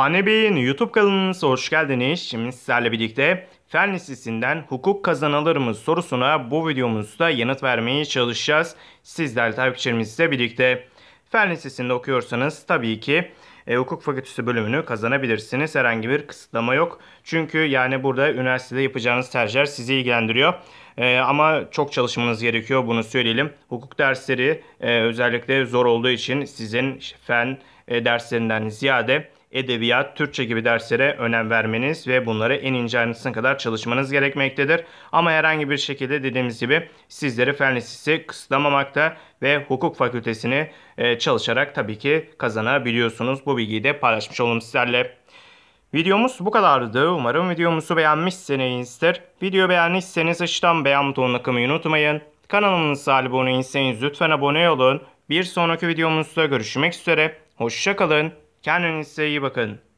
Hane Bey'in YouTube kanalınıza hoş geldiniz. Şimdi sizlerle birlikte Fen Lisesi'nden hukuk kazanılır mı sorusuna bu videomuzda yanıt vermeye çalışacağız. Sizler takipçilerimizle birlikte. Fen Lisesi'nde okuyorsanız tabii ki e, hukuk fakültesi bölümünü kazanabilirsiniz. Herhangi bir kısıtlama yok. Çünkü yani burada üniversitede yapacağınız tercihler sizi ilgilendiriyor. E, ama çok çalışmanız gerekiyor bunu söyleyelim. Hukuk dersleri e, özellikle zor olduğu için sizin fen e, derslerinden ziyade edebiyat, Türkçe gibi derslere önem vermeniz ve bunları en ince ayrıntısına kadar çalışmanız gerekmektedir. Ama herhangi bir şekilde dediğimiz gibi sizleri fen lisesi kısıtlamamakta ve hukuk fakültesini e, çalışarak tabii ki kazanabiliyorsunuz. Bu bilgiyi de paylaşmış olalım sizlerle. Videomuz bu kadardı. Umarım videomuzu beğenmişsinizdir. Video beğenmişseniz aşağıdan beğen butonuna kımayı unutmayın. Kanalımıza abone değilseniz lütfen abone olun. Bir sonraki videomuzda görüşmek üzere. Hoşçakalın. Kendinize iyi bakın.